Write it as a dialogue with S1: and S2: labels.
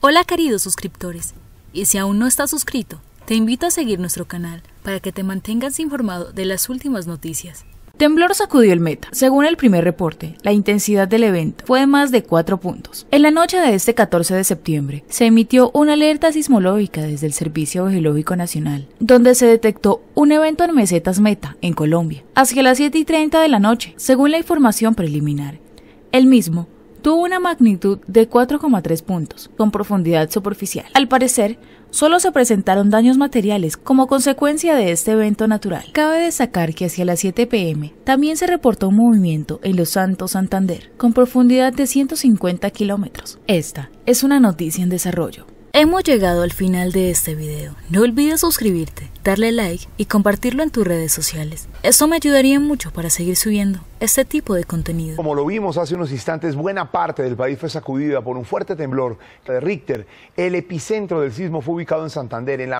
S1: Hola queridos suscriptores, y si aún no estás suscrito, te invito a seguir nuestro canal para que te mantengas informado de las últimas noticias. Temblor sacudió el meta. Según el primer reporte, la intensidad del evento fue de más de 4 puntos. En la noche de este 14 de septiembre, se emitió una alerta sismológica desde el Servicio Geológico Nacional, donde se detectó un evento en Mesetas Meta, en Colombia, hacia las 7 y 30 de la noche, según la información preliminar. El mismo tuvo una magnitud de 4,3 puntos, con profundidad superficial. Al parecer, solo se presentaron daños materiales como consecuencia de este evento natural. Cabe destacar que hacia las 7 pm también se reportó un movimiento en Los Santos Santander, con profundidad de 150 kilómetros. Esta es una noticia en desarrollo. Hemos llegado al final de este video. No olvides suscribirte, darle like y compartirlo en tus redes sociales. Eso me ayudaría mucho para seguir subiendo este tipo de contenido.
S2: Como lo vimos hace unos instantes, buena parte del país fue sacudida por un fuerte temblor de Richter. El epicentro del sismo fue ubicado en Santander, en la